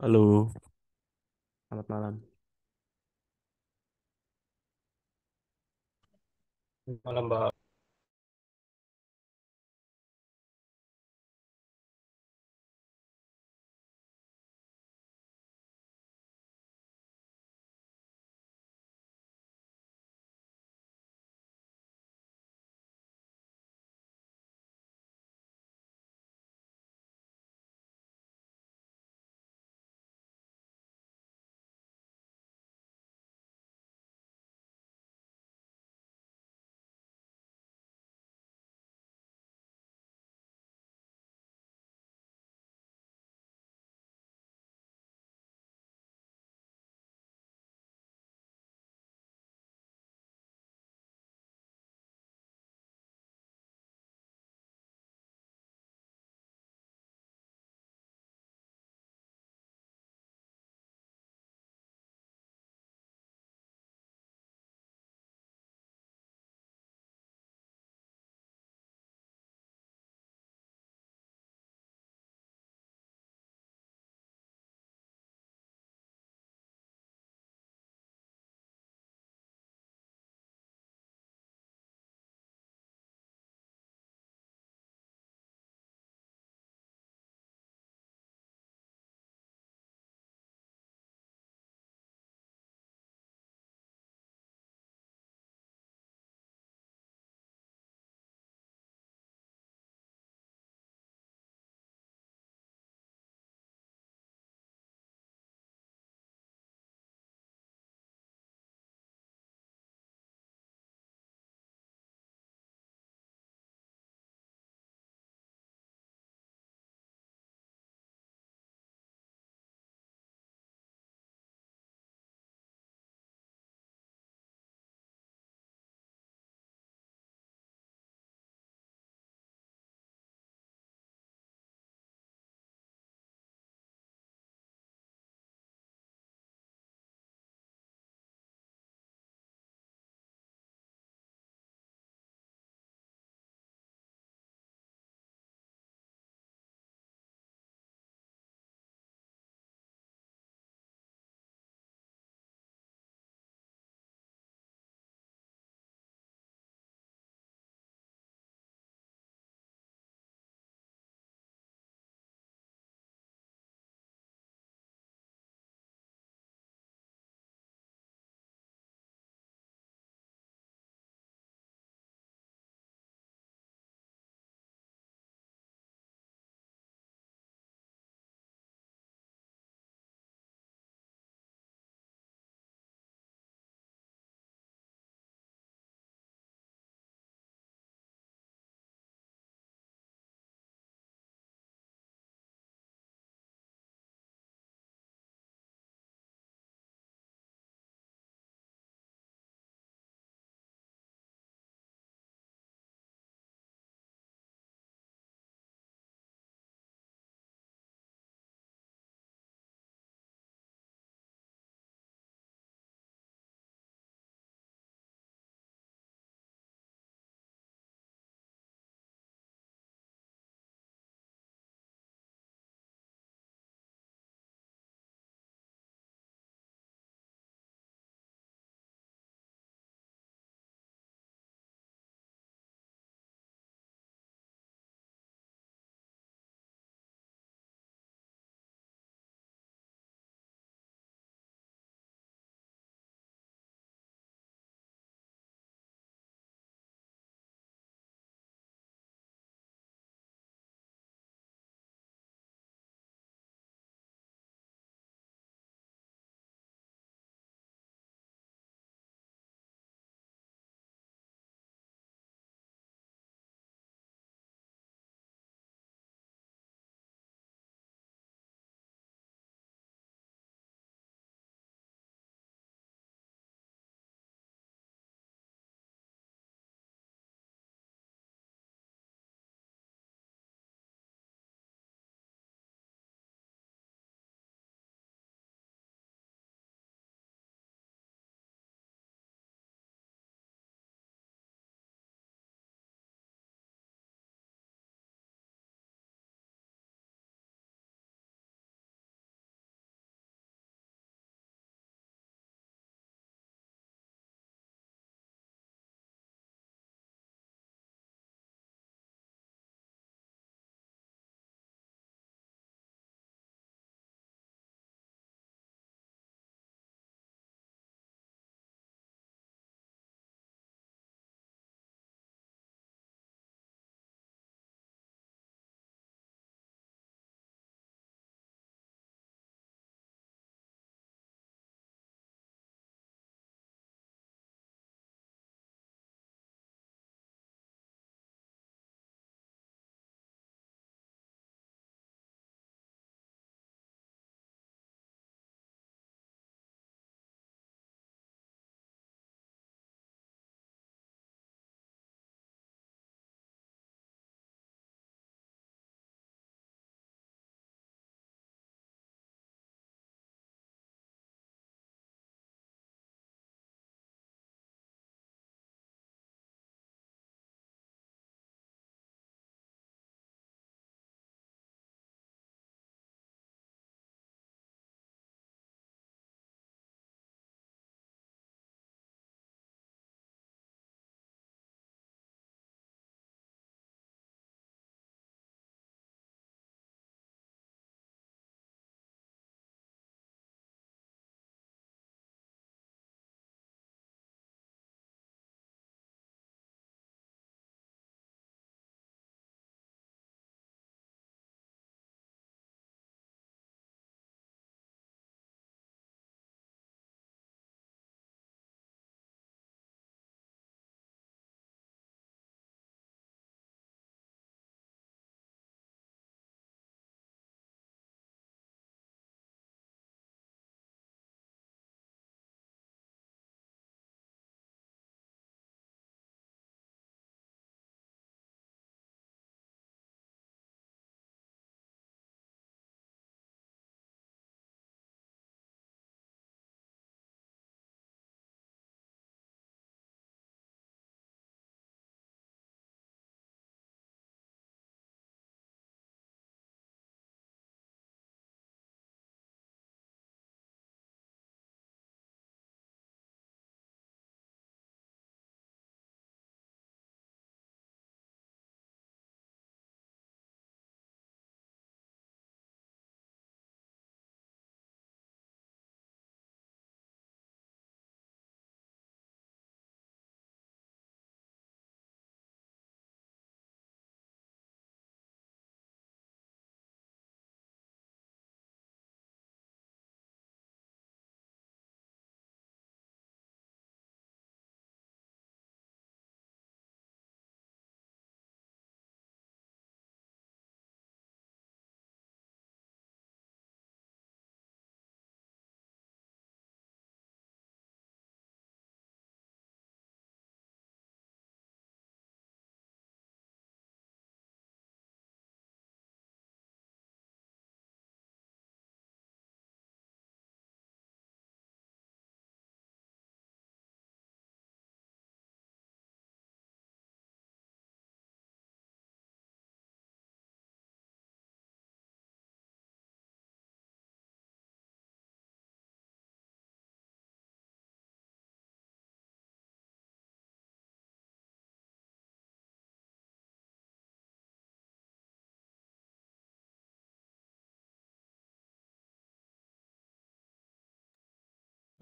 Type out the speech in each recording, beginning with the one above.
Halo, selamat malam. Malam, Mbak.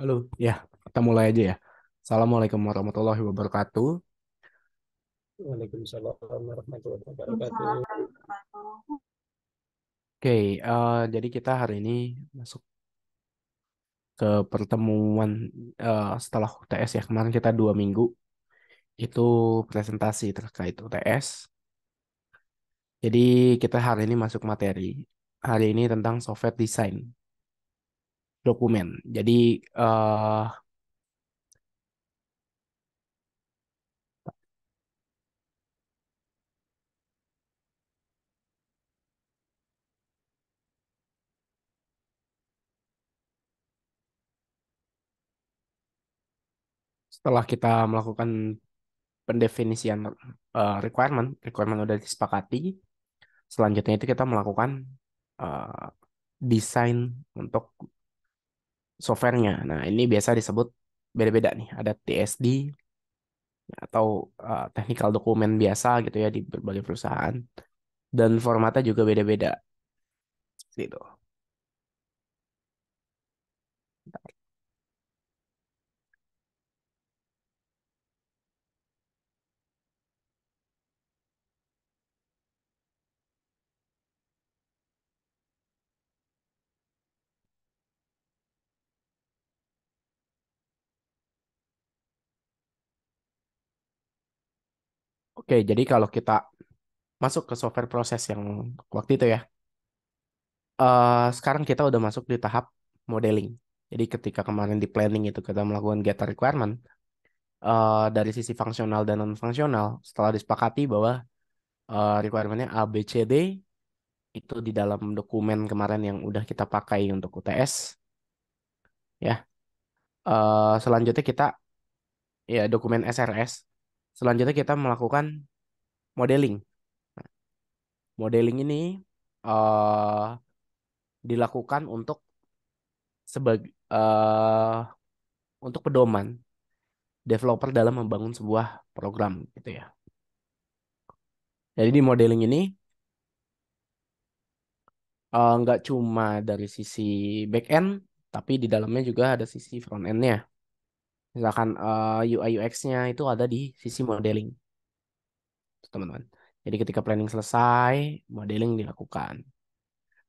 Halo, ya, kita mulai aja ya. Assalamualaikum warahmatullahi wabarakatuh. Waalaikumsalam warahmatullahi wabarakatuh. Oke, okay, uh, eh, jadi kita hari ini masuk ke pertemuan uh, setelah UTS ya. Kemarin kita dua minggu itu presentasi terkait UTS. Jadi kita hari ini masuk materi. Hari ini tentang software design dokumen. Jadi uh, setelah kita melakukan pendefinisian uh, requirement, requirement sudah disepakati, selanjutnya itu kita melakukan uh, desain untuk softwarenya. Nah, ini biasa disebut beda-beda nih. Ada TSD atau uh, technical dokumen biasa gitu ya di berbagai perusahaan. Dan formatnya juga beda-beda. Gitu. Oke, jadi kalau kita masuk ke software proses yang waktu itu ya. Uh, sekarang kita udah masuk di tahap modeling. Jadi ketika kemarin di planning itu kita melakukan data requirement uh, dari sisi fungsional dan non fungsional. Setelah disepakati bahwa uh, requirementnya A B C D itu di dalam dokumen kemarin yang udah kita pakai untuk UTS, ya. Uh, selanjutnya kita ya dokumen SRS Selanjutnya kita melakukan modeling. Nah, modeling ini uh, dilakukan untuk sebagai uh, eh, untuk pedoman developer dalam membangun sebuah program gitu ya. Jadi di modeling ini uh, nggak cuma dari sisi back end, tapi di dalamnya juga ada sisi front endnya misalkan uh, eh, UI UX-nya itu ada di sisi modeling teman-teman jadi ketika planning selesai modeling dilakukan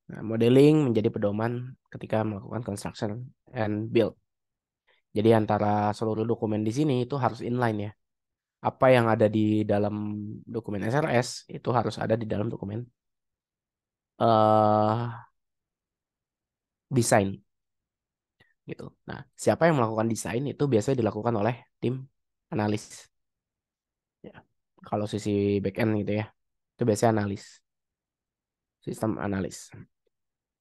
nah, modeling menjadi pedoman ketika melakukan construction and build jadi antara seluruh dokumen di sini itu harus inline ya apa yang ada di dalam dokumen SRS itu harus ada di dalam dokumen uh, desain gitu. Nah, siapa yang melakukan desain itu biasanya dilakukan oleh tim analis. Ya. Kalau sisi back end gitu ya, itu biasanya analis, sistem analis.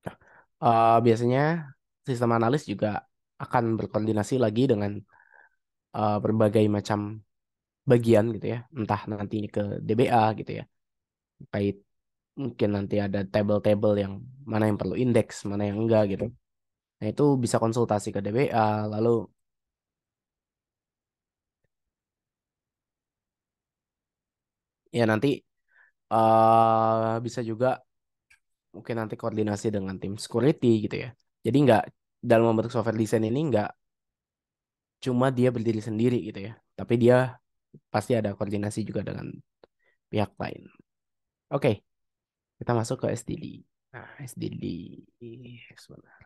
Nah, uh, biasanya sistem analis juga akan berkoordinasi lagi dengan uh, berbagai macam bagian gitu ya, entah nanti ke DBA gitu ya, kait mungkin nanti ada table-table yang mana yang perlu indeks, mana yang enggak gitu. Nah, itu bisa konsultasi ke DBA, lalu ya nanti uh, bisa juga mungkin nanti koordinasi dengan tim security gitu ya. Jadi nggak dalam membentuk software design ini nggak cuma dia berdiri sendiri gitu ya, tapi dia pasti ada koordinasi juga dengan pihak lain. Oke, okay. kita masuk ke SDD. Nah, SDD sebentar.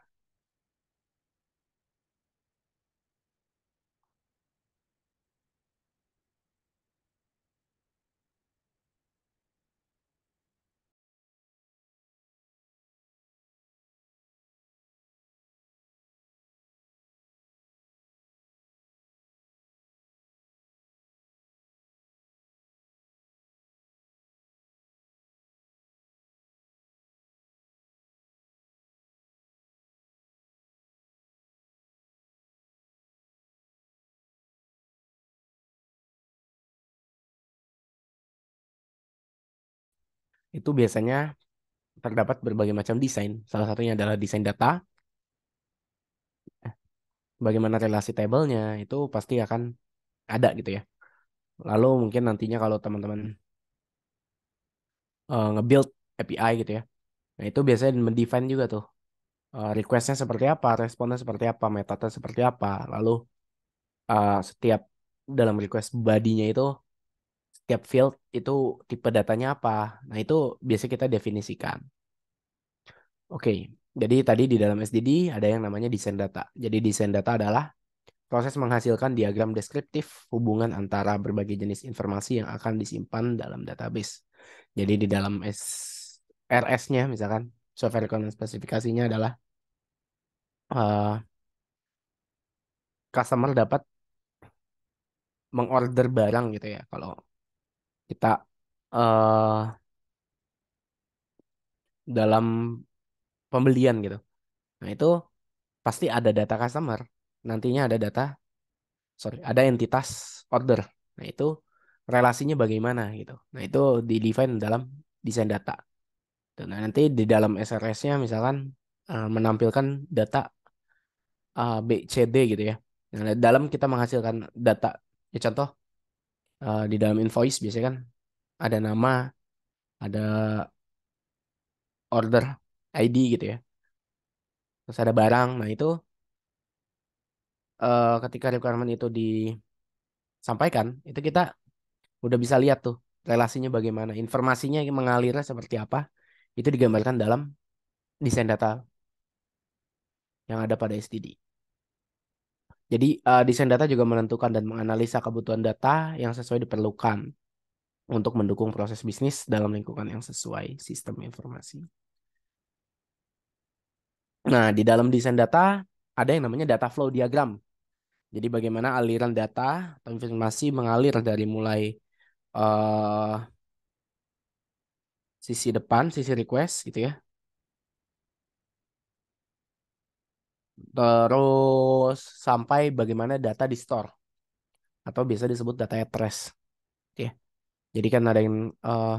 itu biasanya terdapat berbagai macam desain. Salah satunya adalah desain data. Bagaimana relasi tabelnya itu pasti akan ada gitu ya. Lalu mungkin nantinya kalau teman-teman uh, nge-build API gitu ya. Nah itu biasanya mendefine juga tuh. Uh, requestnya seperti apa, responnya seperti apa, metadata seperti apa. Lalu uh, setiap dalam request body-nya itu gap field itu tipe datanya apa. Nah, itu biasa kita definisikan. Oke, jadi tadi di dalam SDD ada yang namanya desain data. Jadi desain data adalah proses menghasilkan diagram deskriptif hubungan antara berbagai jenis informasi yang akan disimpan dalam database. Jadi di dalam RS-nya misalkan, software requirement spesifikasinya adalah uh, customer dapat mengorder barang gitu ya kalau kita uh, dalam pembelian gitu. Nah, itu pasti ada data customer, nantinya ada data sorry, ada entitas order. Nah, itu relasinya bagaimana gitu. Nah, itu di define dalam desain data. Nah, nanti di dalam SRS-nya misalkan uh, menampilkan data uh, B, gitu ya. Nah, dalam kita menghasilkan data, ya contoh uh, di dalam invoice biasanya kan ada nama, ada order ID gitu ya. Terus ada barang. Nah, itu uh, ketika requirement itu disampaikan, itu kita udah bisa lihat tuh relasinya bagaimana, informasinya mengalirnya seperti apa. Itu digambarkan dalam desain data yang ada pada STD. Jadi uh, desain data juga menentukan dan menganalisa kebutuhan data yang sesuai diperlukan untuk mendukung proses bisnis dalam lingkungan yang sesuai sistem informasi. Nah, di dalam desain data ada yang namanya data flow diagram. Jadi bagaimana aliran data atau informasi mengalir dari mulai uh, sisi depan, sisi request gitu ya, terus sampai bagaimana data di store atau biasa disebut data at rest. Jadi kan ada yang uh,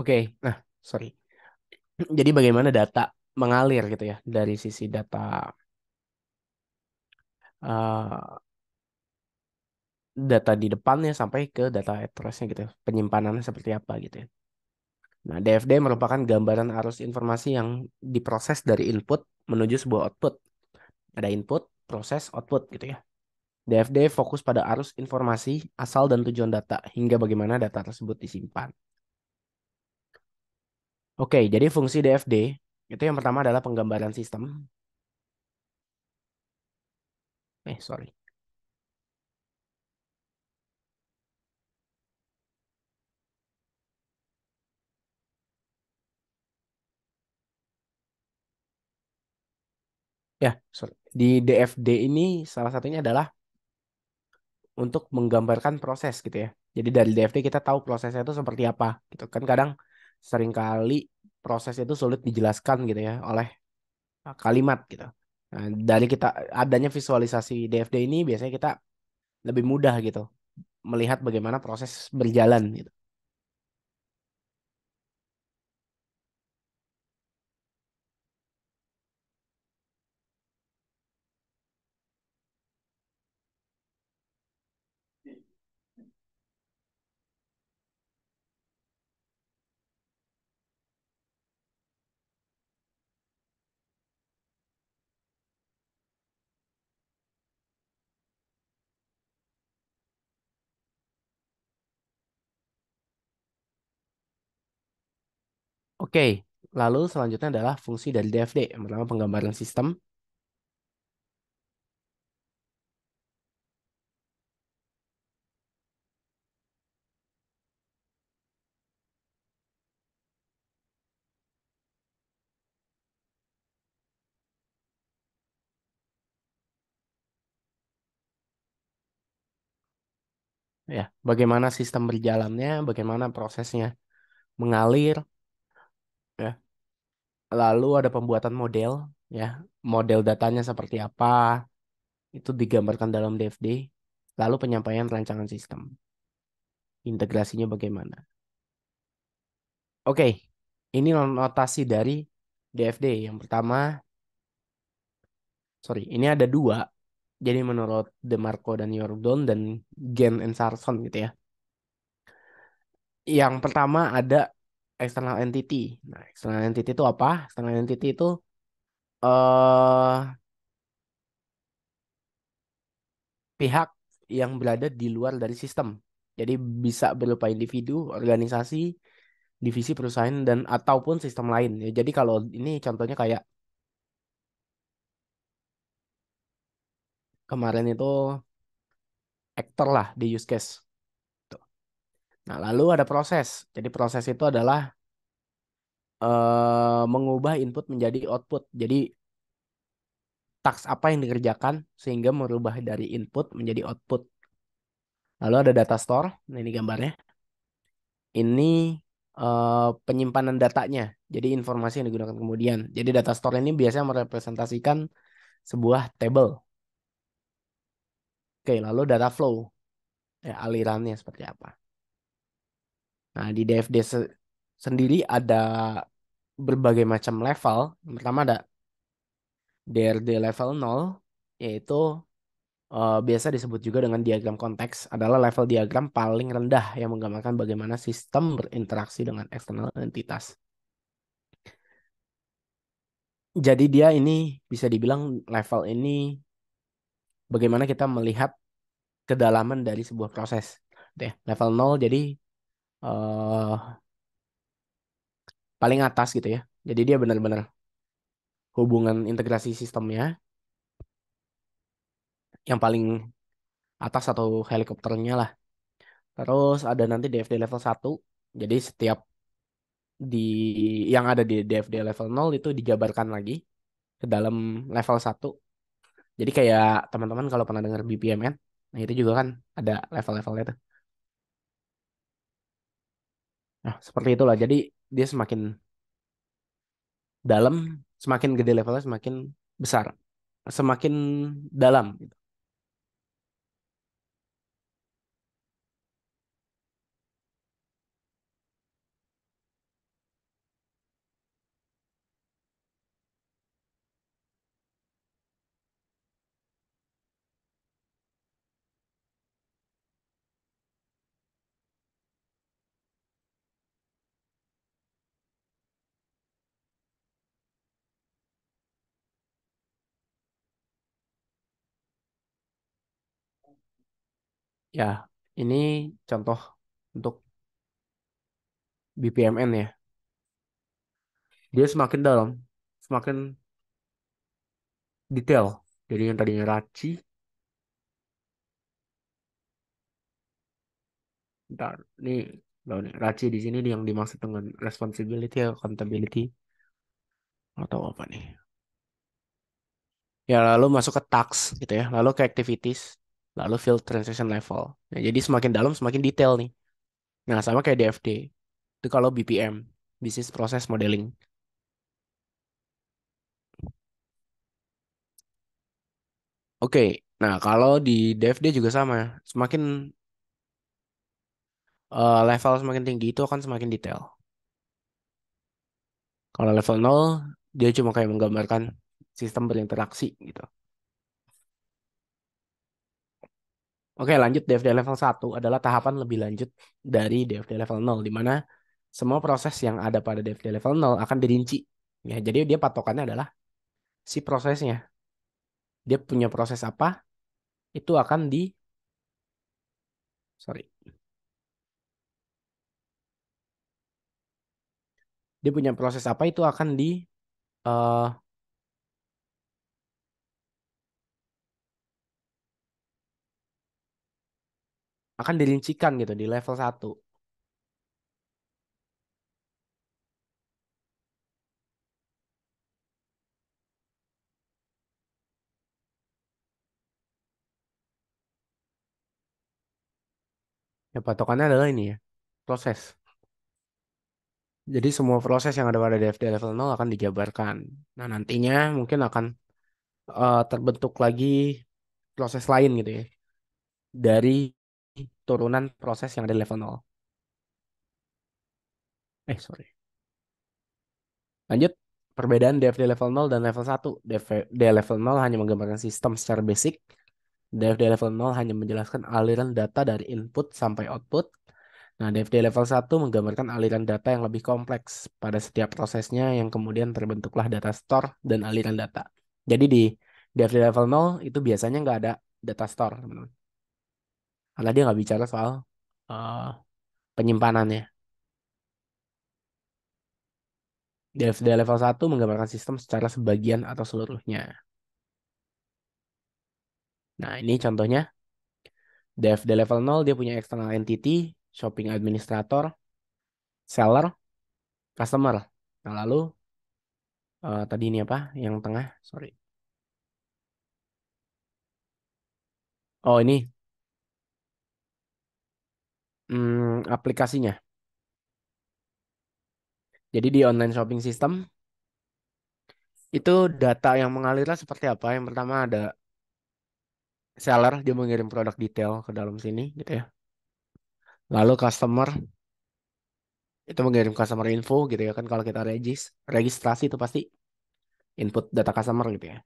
Oke, nah sorry. Jadi bagaimana data mengalir gitu ya dari sisi data uh, data di depannya sampai ke data addressnya gitu, ya, penyimpanannya seperti apa gitu ya. Nah, DFD merupakan gambaran arus informasi yang diproses dari input menuju sebuah output. Ada input, proses, output gitu ya. DFD fokus pada arus informasi, asal dan tujuan data, hingga bagaimana data tersebut disimpan. Oke, jadi fungsi DFD itu yang pertama adalah penggambaran sistem. Eh, sorry. Ya, sorry. Di DFD ini salah satunya adalah untuk menggambarkan proses gitu ya. Jadi dari DFD kita tahu prosesnya itu seperti apa gitu kan kadang seringkali proses itu sulit dijelaskan gitu ya oleh kalimat gitu. Nah, dari kita adanya visualisasi DFD ini biasanya kita lebih mudah gitu melihat bagaimana proses berjalan gitu. Oke, lalu selanjutnya adalah fungsi dari DFD. Yang pertama penggambaran sistem. ya bagaimana sistem berjalannya bagaimana prosesnya mengalir ya. Lalu ada pembuatan model ya, model datanya seperti apa itu digambarkan dalam DFD, lalu penyampaian rancangan sistem. Integrasinya bagaimana? Oke, ini notasi dari DFD. Yang pertama, sorry, ini ada dua. Jadi menurut DeMarco dan Yordan dan Gen and Sarson gitu ya. Yang pertama ada external entity. Nah, external entity itu apa? External entity itu uh, pihak yang berada di luar dari sistem. Jadi bisa berupa individu, organisasi, divisi perusahaan dan ataupun sistem lain. Ya, jadi kalau ini contohnya kayak kemarin itu aktor lah di use case. Nah, lalu ada proses. Jadi proses itu adalah uh, mengubah input menjadi output. Jadi task apa yang dikerjakan sehingga merubah dari input menjadi output. Lalu ada data store, nah, ini gambarnya. Ini uh, penyimpanan datanya, jadi informasi yang digunakan kemudian. Jadi data store ini biasanya merepresentasikan sebuah table. Oke, lalu data flow, ya, alirannya seperti apa. Nah, di DFD se sendiri ada berbagai macam level. Yang pertama ada DRD level 0, yaitu uh, biasa disebut juga dengan diagram konteks, adalah level diagram paling rendah yang menggambarkan bagaimana sistem berinteraksi dengan eksternal entitas. Jadi dia ini bisa dibilang level ini bagaimana kita melihat kedalaman dari sebuah proses. level 0 jadi uh, paling atas gitu ya. Jadi dia benar-benar hubungan integrasi sistemnya yang paling atas atau helikopternya lah. Terus ada nanti DFD level 1. Jadi setiap di yang ada di DFD level 0 itu dijabarkan lagi ke dalam level 1. Jadi kayak teman-teman kalau pernah dengar BPMN, nah itu juga kan ada level-levelnya tuh. Nah, seperti itulah. Jadi dia semakin dalam, semakin gede levelnya, semakin besar, semakin dalam. Gitu. Ya, ini contoh untuk BPMN ya. Dia semakin dalam, semakin detail. Jadi yang tadinya raci, Bentar, ini loh, nih, raci di sini yang dimaksud dengan responsibility accountability atau apa nih? Ya lalu masuk ke tax gitu ya, lalu ke activities, lalu field transition level. Nah, jadi semakin dalam semakin detail nih. Nah, sama kayak DFD. Itu kalau BPM, Business Process Modeling. Oke, nah kalau di DFD juga sama. Semakin uh, level semakin tinggi itu akan semakin detail. Kalau level 0, dia cuma kayak menggambarkan sistem berinteraksi gitu. Oke, lanjut DFD level 1 adalah tahapan lebih lanjut dari DFD level 0 di mana semua proses yang ada pada DFD level 0 akan dirinci. Ya, jadi dia patokannya adalah si prosesnya. Dia punya proses apa? Itu akan di sorry. Dia punya proses apa itu akan di uh, akan dirincikan gitu di level 1. Ya, patokannya adalah ini ya, proses. Jadi semua proses yang ada pada DFD level 0 akan dijabarkan. Nah, nantinya mungkin akan uh, terbentuk lagi proses lain gitu ya. Dari turunan proses yang ada di level 0. Eh, sorry. Lanjut, perbedaan dev di level 0 dan level 1. Dev di level 0 hanya menggambarkan sistem secara basic. Dev di level 0 hanya menjelaskan aliran data dari input sampai output. Nah, DFD level 1 menggambarkan aliran data yang lebih kompleks pada setiap prosesnya yang kemudian terbentuklah data store dan aliran data. Jadi di DFD level 0 itu biasanya nggak ada data store, teman-teman karena dia nggak bicara soal uh, penyimpanannya. DFD level 1 menggambarkan sistem secara sebagian atau seluruhnya. Nah, ini contohnya. DFD level 0 dia punya external entity, shopping administrator, seller, customer. Nah, lalu uh, tadi ini apa? Yang tengah, sorry. Oh, ini hmm, aplikasinya. Jadi di online shopping system itu data yang mengalirlah seperti apa? Yang pertama ada seller dia mengirim produk detail ke dalam sini gitu ya. Lalu customer itu mengirim customer info gitu ya kan kalau kita regis registrasi itu pasti input data customer gitu ya.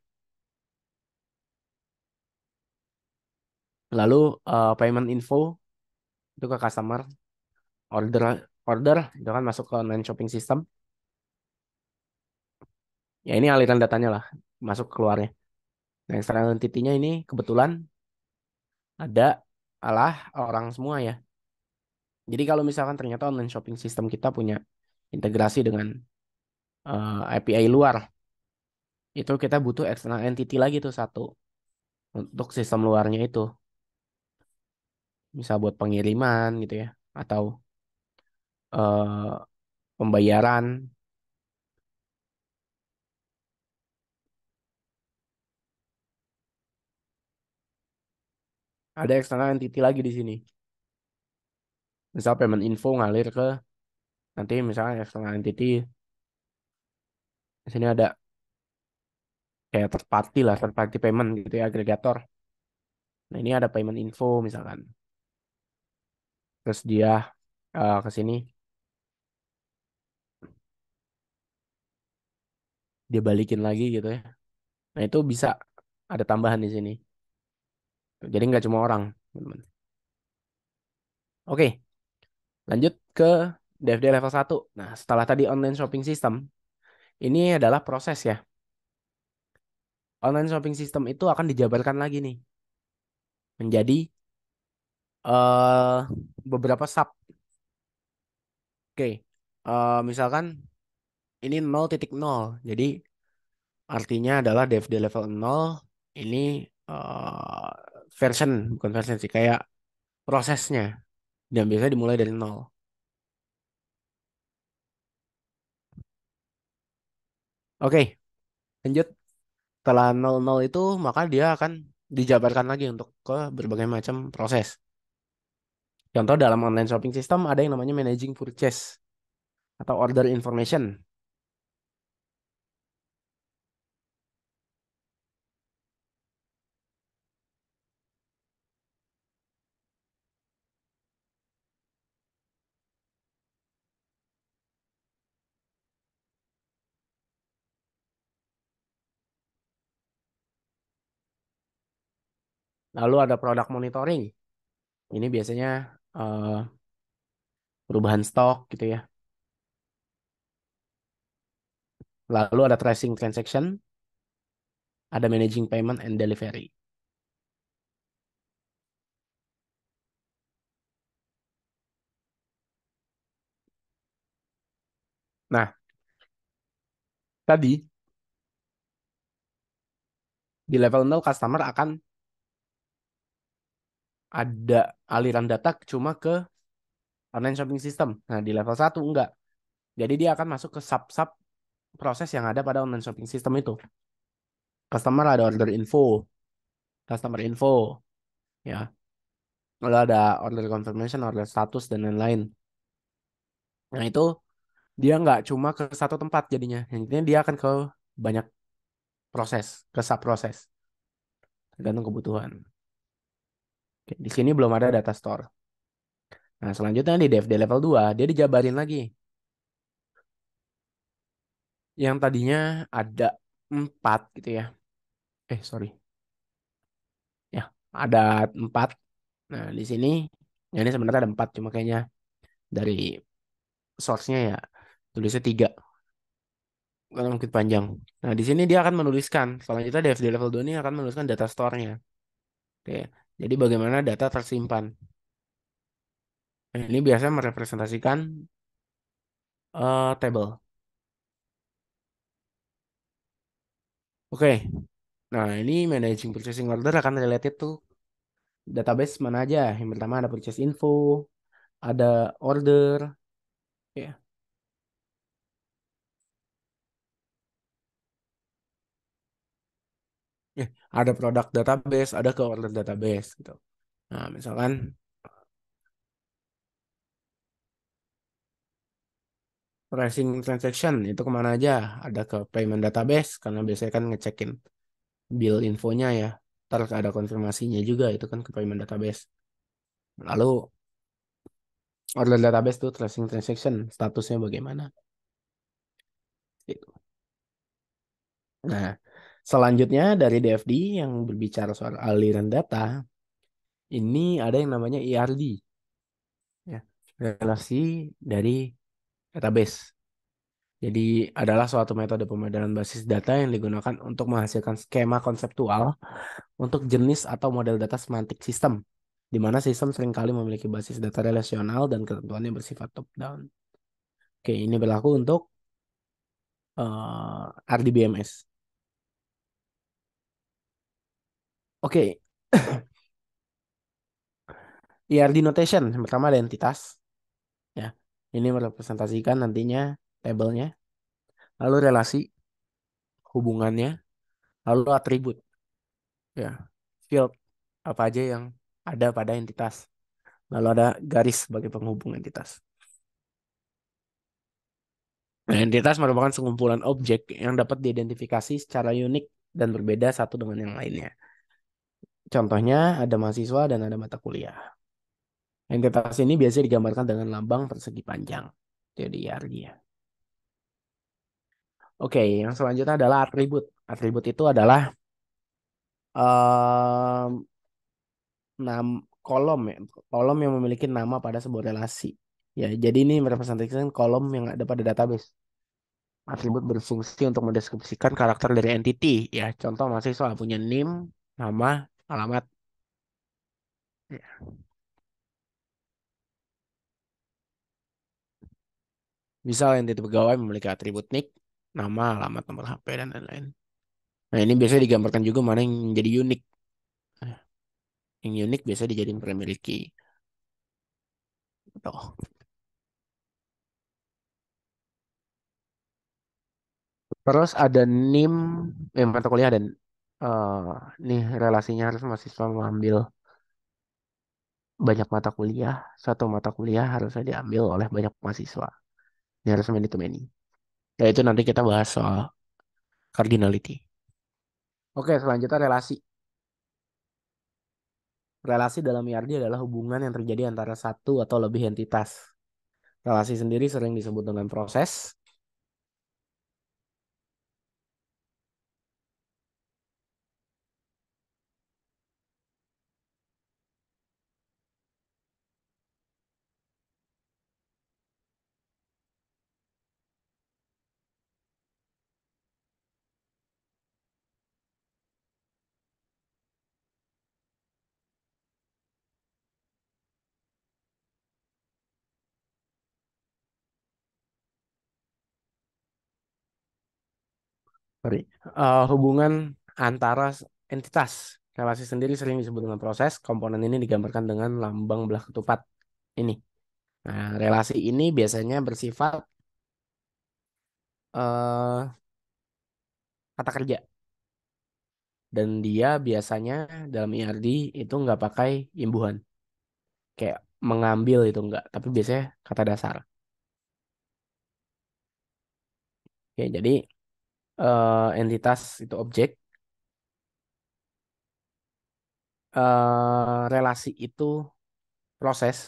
Lalu uh, payment info itu ke customer order order itu kan masuk ke online shopping system ya ini aliran datanya lah masuk keluarnya nah external entity-nya ini kebetulan ada alah orang semua ya jadi kalau misalkan ternyata online shopping system kita punya integrasi dengan uh, eh, API luar itu kita butuh external entity lagi tuh satu untuk sistem luarnya itu misal buat pengiriman gitu ya atau uh, pembayaran ada external entity lagi di sini misal payment info ngalir ke nanti misalnya external entity di sini ada kayak third lah third payment gitu ya agregator nah ini ada payment info misalkan terus dia uh, eh, ke sini dia balikin lagi gitu ya nah itu bisa ada tambahan di sini jadi nggak cuma orang teman oke lanjut ke DFD level 1 nah setelah tadi online shopping system ini adalah proses ya online shopping system itu akan dijabarkan lagi nih menjadi Eh, beberapa sub. Oke, uh, misalkan ini 0.0. Jadi artinya adalah dev di level 0 ini uh, version, bukan version sih, kayak prosesnya. Dan biasanya dimulai dari 0. Oke, lanjut. Setelah 00 itu maka dia akan dijabarkan lagi untuk ke berbagai macam proses. Contoh dalam online shopping system ada yang namanya managing purchase atau order information. Lalu ada product monitoring. Ini biasanya uh, perubahan stok gitu ya. Lalu ada tracing transaction, ada managing payment and delivery. Nah, tadi di level 0 customer akan ada aliran data cuma ke online shopping system. Nah, di level 1 enggak. Jadi dia akan masuk ke sub-sub proses yang ada pada online shopping system itu. Customer ada order info, customer info, ya. Lalu ada order confirmation, order status dan lain-lain. Nah itu dia enggak cuma ke satu tempat jadinya, intinya dia akan ke banyak proses, ke sub proses, tergantung kebutuhan. Oke, di sini belum ada data store. Nah, selanjutnya di DFD level 2, dia dijabarin lagi. Yang tadinya ada 4 gitu ya. Eh, sorry. Ya, ada 4. Nah, di sini, ya ini sebenarnya ada 4, cuma kayaknya dari source-nya ya tulisnya 3. Karena mungkin panjang. Nah, di sini dia akan menuliskan, selanjutnya DFD level 2 ini akan menuliskan data store-nya. Oke, jadi bagaimana data tersimpan. Nah, ini biasanya merepresentasikan uh, table. Oke, okay. nah ini managing purchasing order akan related to database mana aja. Yang pertama ada purchase info, ada order, ada produk database, ada ke order database gitu. Nah, misalkan tracing transaction itu kemana aja? Ada ke payment database karena biasanya kan ngecekin bill infonya ya. Terus ada konfirmasinya juga itu kan ke payment database. Lalu order database itu tracing transaction statusnya bagaimana? Gitu. Nah, Selanjutnya dari DFD yang berbicara soal aliran data, ini ada yang namanya IRD e Ya, relasi dari database. Jadi adalah suatu metode pemodelan basis data yang digunakan untuk menghasilkan skema konseptual untuk jenis atau model data semantik sistem, di mana sistem seringkali memiliki basis data relasional dan ketentuannya bersifat top-down. Oke, ini berlaku untuk uh, eh, RDBMS. Oke. Okay. Iya, ERD notation yang pertama ada entitas. Ya. Ini merepresentasikan nantinya tabelnya. Lalu relasi hubungannya, lalu atribut. Ya, field apa aja yang ada pada entitas. Lalu ada garis sebagai penghubung entitas. Nah, entitas merupakan sekumpulan objek yang dapat diidentifikasi secara unik dan berbeda satu dengan yang lainnya. Contohnya ada mahasiswa dan ada mata kuliah. Entitas ini biasanya digambarkan dengan lambang persegi panjang. Jadi IRG ya, ya. Oke, yang selanjutnya adalah atribut. Atribut itu adalah um, nam kolom ya, kolom yang memiliki nama pada sebuah relasi. Ya, jadi ini merepresentasikan kolom yang ada pada database. Atribut berfungsi untuk mendeskripsikan karakter dari entity. Ya, contoh mahasiswa punya name, nama, Alamat. Ya. Misal entiti pegawai memiliki atribut nick, nama, alamat, nomor HP, dan lain-lain. Nah ini biasanya digambarkan juga mana yang jadi unik. Nah, yang unik biasanya primary key. Tuh. Terus ada NIM, eh, mata kuliah dan uh, nih relasinya harus mahasiswa mengambil banyak mata kuliah, satu mata kuliah harusnya diambil oleh banyak mahasiswa. Ini harus many Ya itu nanti kita bahas soal cardinality. Oke, selanjutnya relasi. Relasi dalam IRD adalah hubungan yang terjadi antara satu atau lebih entitas. Relasi sendiri sering disebut dengan proses, sorry, uh, hubungan antara entitas. Relasi sendiri sering disebut dengan proses. Komponen ini digambarkan dengan lambang belah ketupat ini. Nah, relasi ini biasanya bersifat uh, eh, kata kerja. Dan dia biasanya dalam IRD itu nggak pakai imbuhan. Kayak mengambil itu nggak, tapi biasanya kata dasar. Oke, jadi uh, entitas itu objek uh, relasi itu proses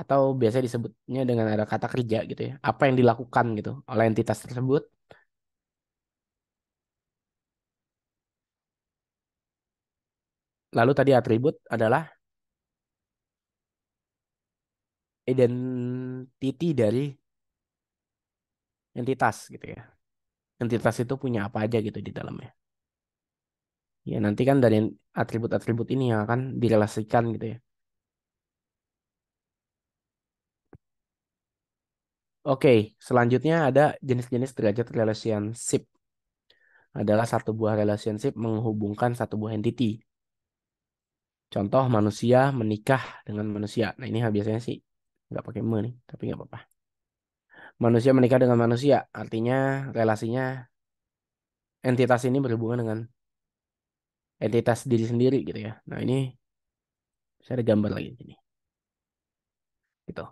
atau biasa disebutnya dengan ada kata kerja gitu ya apa yang dilakukan gitu oleh entitas tersebut lalu tadi atribut adalah identity dari entitas gitu ya entitas itu punya apa aja gitu di dalamnya. Ya nanti kan dari atribut-atribut ini yang akan direlasikan gitu ya. Oke, selanjutnya ada jenis-jenis derajat relationship. Adalah satu buah relationship menghubungkan satu buah entity. Contoh manusia menikah dengan manusia. Nah ini biasanya sih nggak pakai me nih, tapi nggak apa-apa manusia menikah dengan manusia artinya relasinya entitas ini berhubungan dengan entitas diri sendiri gitu ya nah ini saya ada gambar lagi ini gitu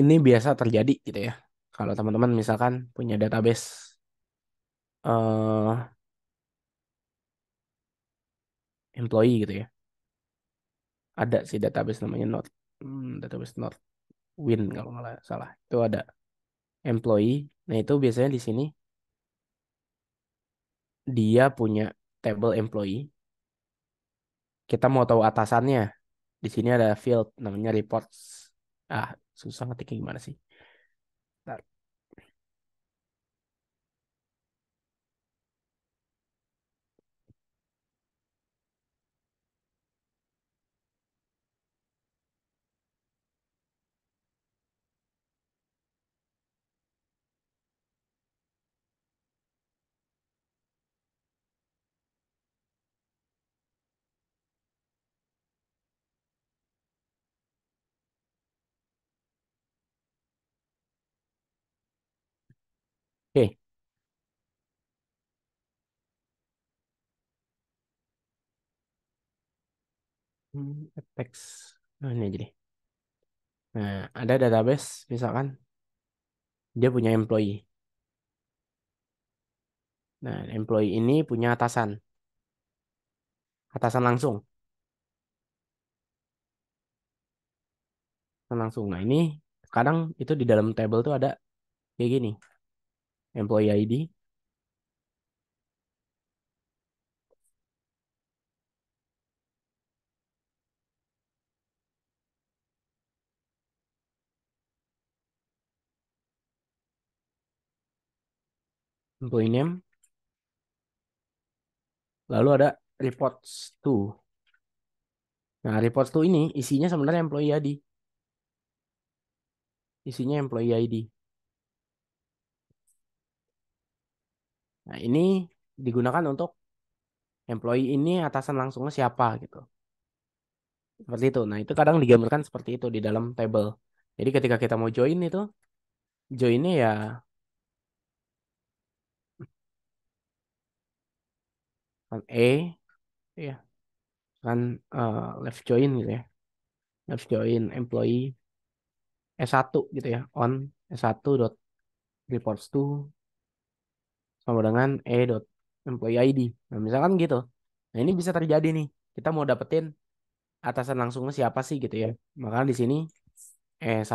ini biasa terjadi gitu ya kalau teman-teman misalkan punya database uh, employee gitu ya ada sih database namanya Node hmm, database not win kalau nggak salah itu ada employee nah itu biasanya di sini dia punya table employee kita mau tahu atasannya di sini ada field namanya reports ah susah ngetiknya gimana sih Teks. Nah, oh, ini jadi. Nah, ada database misalkan dia punya employee. Nah, employee ini punya atasan. Atasan langsung. Atasan langsung. Nah, ini kadang itu di dalam table tuh ada kayak gini. Employee ID, employee name. Lalu ada reports to. Nah, reports to ini isinya sebenarnya employee ID. Isinya employee ID. Nah, ini digunakan untuk employee ini atasan langsungnya siapa gitu. Seperti itu. Nah, itu kadang digambarkan seperti itu di dalam table. Jadi ketika kita mau join itu, joinnya ya kan E ya kan uh, left join gitu ya left join employee e S1 gitu ya on e S1 dot reports to sama dengan E dot employee ID nah misalkan gitu nah ini bisa terjadi nih kita mau dapetin atasan langsungnya siapa sih gitu ya maka di sini E1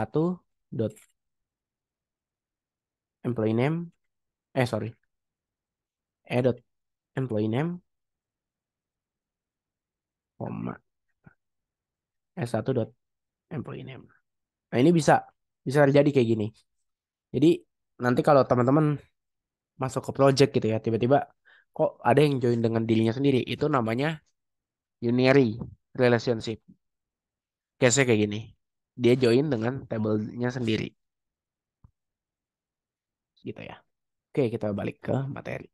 dot employee name eh sorry e dot employee name, koma S1 dot employee name. Nah ini bisa bisa terjadi kayak gini. Jadi nanti kalau teman-teman masuk ke project gitu ya, tiba-tiba kok ada yang join dengan dirinya sendiri, itu namanya unary relationship. case kayak gini. Dia join dengan tablenya sendiri. Gitu ya. Oke, kita balik ke materi.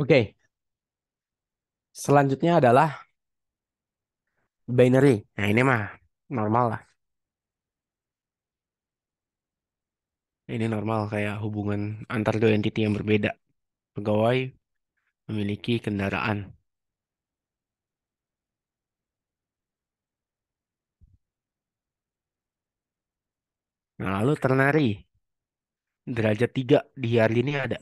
Oke, selanjutnya adalah binary. Nah, ini mah normal lah. Ini normal kayak hubungan antar dua entity yang berbeda. Pegawai memiliki kendaraan. Nah, lalu ternari. Derajat tiga di hari ini ada.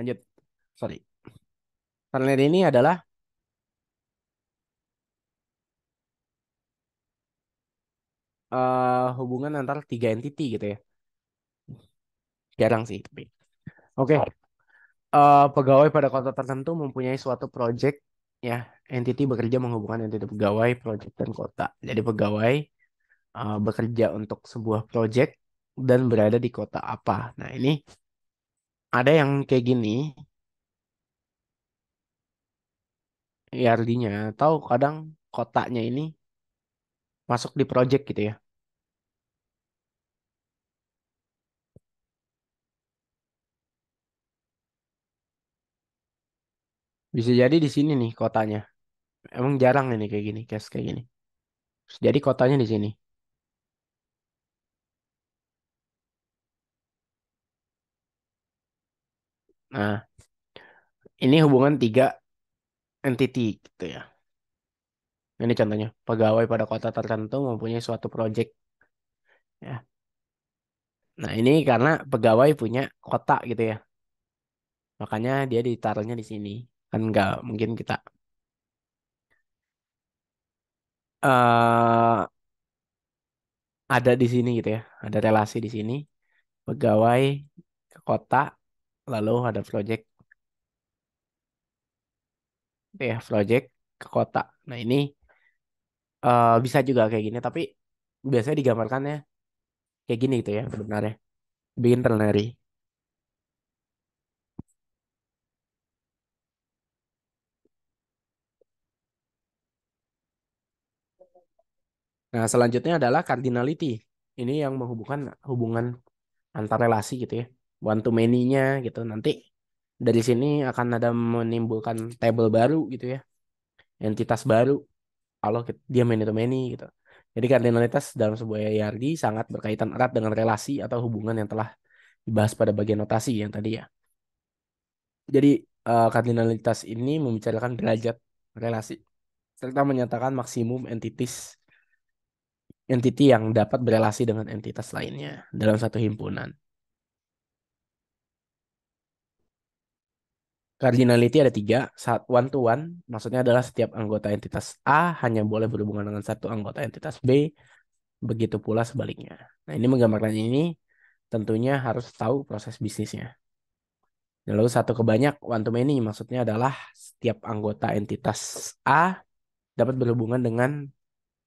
lanjut sorry Partner ini adalah uh, hubungan antara tiga entity gitu ya jarang sih tapi oke okay. uh, eh, pegawai pada kota tertentu mempunyai suatu project ya entity bekerja menghubungkan entity pegawai project dan kota jadi pegawai uh, bekerja untuk sebuah project dan berada di kota apa nah ini ada yang kayak gini, erd iya, nya atau kadang kotaknya ini masuk di project gitu ya. Bisa jadi di sini nih kotanya. Emang jarang ini kayak gini, case kayak gini. Jadi kotanya di sini. Nah, ini hubungan tiga entity gitu ya. Ini contohnya, pegawai pada kota tertentu mempunyai suatu proyek. Ya. Nah, ini karena pegawai punya kota gitu ya. Makanya dia ditaruhnya di sini. Kan nggak mungkin kita uh, ada di sini gitu ya. Ada relasi di sini. Pegawai ke kota lalu ada project ya project ke kota nah ini uh, bisa juga kayak gini tapi biasanya digambarkannya kayak gini gitu ya sebenarnya bikin ternary Nah, selanjutnya adalah cardinality. Ini yang menghubungkan hubungan antar relasi gitu ya one to many-nya gitu nanti dari sini akan ada menimbulkan table baru gitu ya entitas baru kalau dia many to many gitu jadi kardinalitas dalam sebuah hierarki sangat berkaitan erat dengan relasi atau hubungan yang telah dibahas pada bagian notasi yang tadi ya jadi uh, kardinalitas ini membicarakan derajat relasi serta menyatakan maksimum entitas entiti yang dapat berelasi dengan entitas lainnya dalam satu himpunan. Cardinality ada tiga, saat one to one, maksudnya adalah setiap anggota entitas A hanya boleh berhubungan dengan satu anggota entitas B, begitu pula sebaliknya. Nah ini menggambarkan ini tentunya harus tahu proses bisnisnya. Lalu satu kebanyak, one to many maksudnya adalah setiap anggota entitas A dapat berhubungan dengan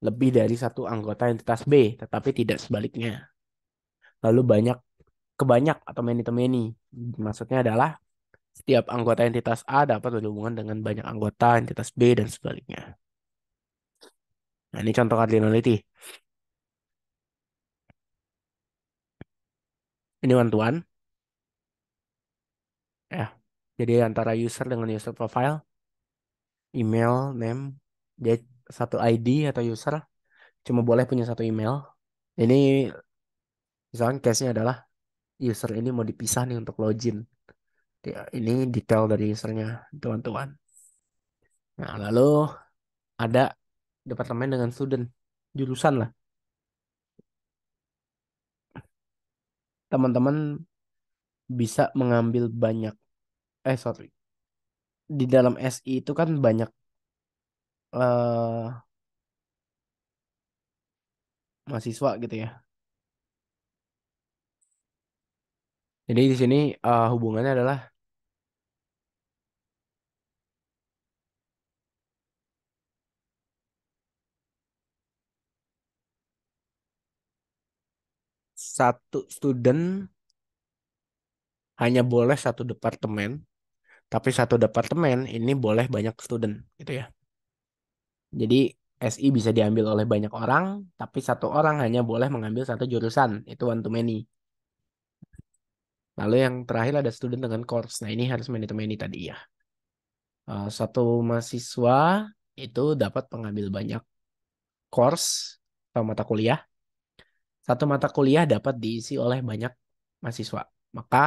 lebih dari satu anggota entitas B, tetapi tidak sebaliknya. Lalu banyak kebanyak atau many to many maksudnya adalah setiap anggota entitas A dapat berhubungan dengan banyak anggota entitas B dan sebaliknya. Nah, ini contoh cardinality. Ini one-to-one. Ya, jadi antara user dengan user profile, email, name, dia satu ID atau user cuma boleh punya satu email. Ini misalkan case-nya adalah user ini mau dipisah nih untuk login. Ya, ini detail dari usernya teman-teman. Nah lalu ada departemen dengan student jurusan lah. Teman-teman bisa mengambil banyak eh sorry di dalam SI itu kan banyak uh, mahasiswa gitu ya. Jadi di sini uh, hubungannya adalah satu student hanya boleh satu departemen, tapi satu departemen ini boleh banyak student gitu ya. Jadi SI bisa diambil oleh banyak orang, tapi satu orang hanya boleh mengambil satu jurusan, itu one to many. Lalu yang terakhir ada student dengan course. Nah ini harus many to many tadi ya. Eh, satu mahasiswa itu dapat mengambil banyak course atau mata kuliah satu mata kuliah dapat diisi oleh banyak mahasiswa. Maka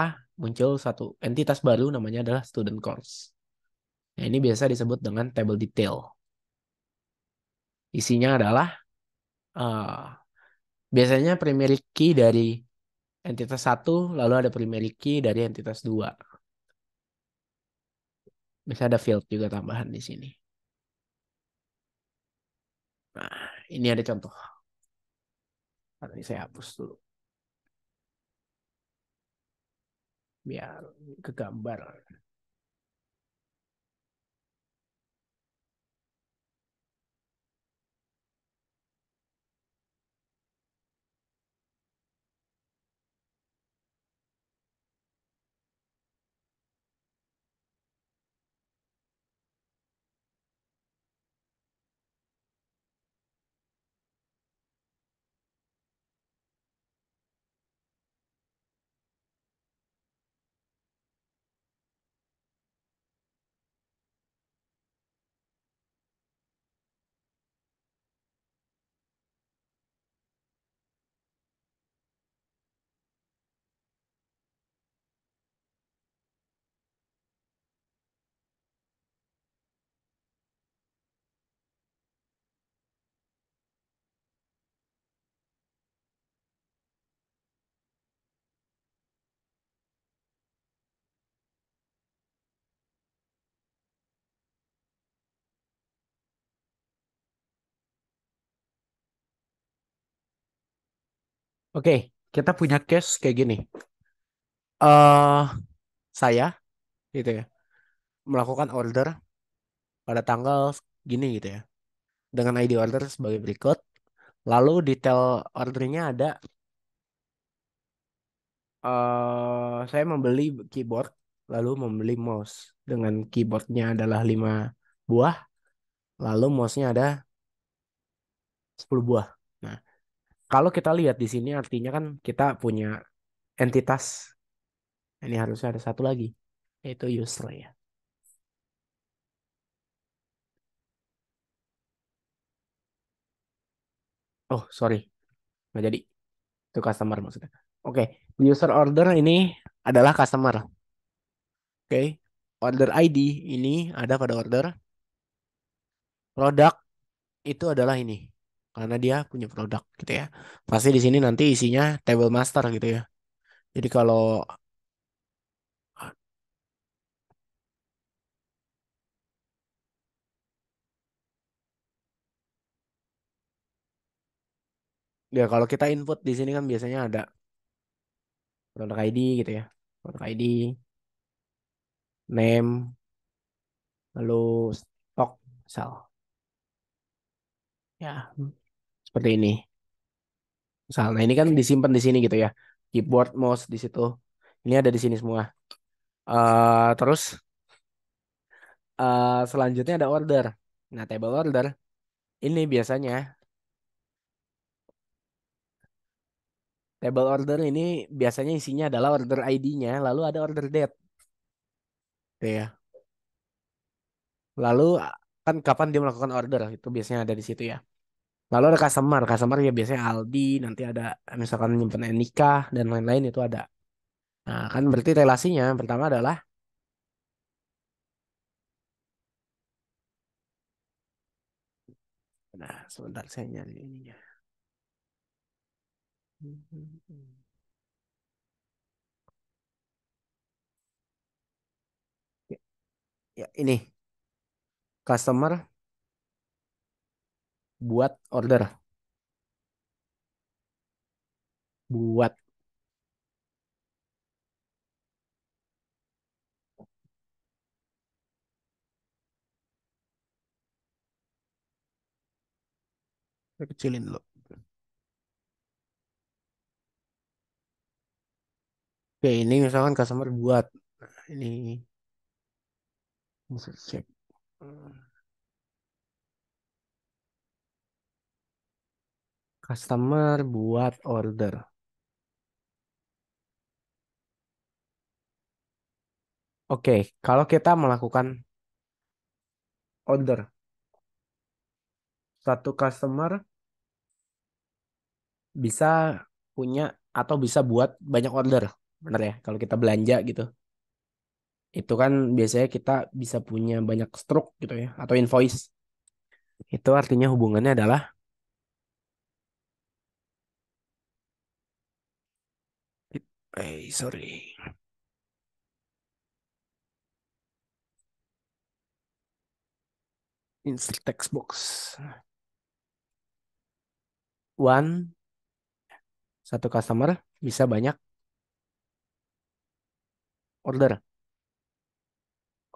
muncul satu entitas baru namanya adalah student course. Nah, ini biasa disebut dengan table detail. Isinya adalah uh, biasanya primary key dari entitas satu lalu ada primary key dari entitas dua Bisa ada field juga tambahan di sini. Nah, ini ada contoh. Nah, ini saya hapus dulu. Biar kegambar. gambar. Oke, kita punya case kayak gini. Eh saya gitu ya melakukan order pada tanggal gini gitu ya. Dengan ID order sebagai berikut. Lalu detail ordernya ada eh saya membeli keyboard lalu membeli mouse dengan keyboardnya adalah 5 buah lalu mouse-nya ada 10 buah kalau kita lihat di sini artinya kan kita punya entitas. Ini harusnya ada satu lagi, yaitu user ya. Oh, sorry. Nggak jadi. Itu customer maksudnya. Oke, okay. user order ini adalah customer. Oke, okay. order ID ini ada pada order. Produk itu adalah ini karena dia punya produk gitu ya. Pasti di sini nanti isinya table master gitu ya. Jadi kalau ya kalau kita input di sini kan biasanya ada produk ID gitu ya. Produk ID, name, lalu stock, sell. Ya, seperti ini. Misal, nah ini kan disimpan di sini gitu ya. Keyboard, mouse di situ. Ini ada di sini semua. Uh, terus uh, selanjutnya ada order. Nah, table order ini biasanya table order ini biasanya isinya adalah order ID-nya, lalu ada order date. Gitu ya. Lalu kan kapan dia melakukan order itu biasanya ada di situ ya. Lalu ada customer, customer ya biasanya Aldi, nanti ada misalkan nyimpen nikah dan lain-lain itu ada. Nah, kan berarti relasinya pertama adalah Nah, sebentar saya nyari ininya. Ya, ya ini customer buat order. Buat. Saya kecilin dulu. Oke, ini misalkan customer buat. Nah, ini. Masih cek. Hmm. Customer buat order. Oke, kalau kita melakukan order. Satu customer bisa punya atau bisa buat banyak order. Benar ya, kalau kita belanja gitu. Itu kan biasanya kita bisa punya banyak stroke gitu ya, atau invoice. Itu artinya hubungannya adalah Eh, sorry. Insert text box. One. Satu customer bisa banyak order.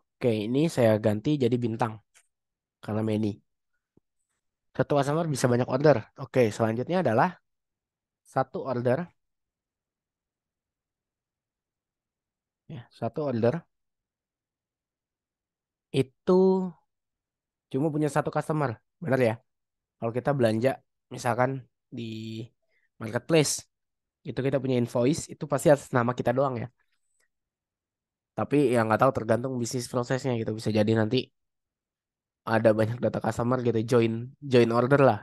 Oke, ini saya ganti jadi bintang. Karena many. Satu customer bisa banyak order. Oke, selanjutnya adalah satu order ya, satu order itu cuma punya satu customer, benar ya? Kalau kita belanja misalkan di marketplace, itu kita punya invoice, itu pasti atas nama kita doang ya. Tapi yang nggak tahu tergantung bisnis prosesnya gitu. Bisa jadi nanti ada banyak data customer gitu, join join order lah.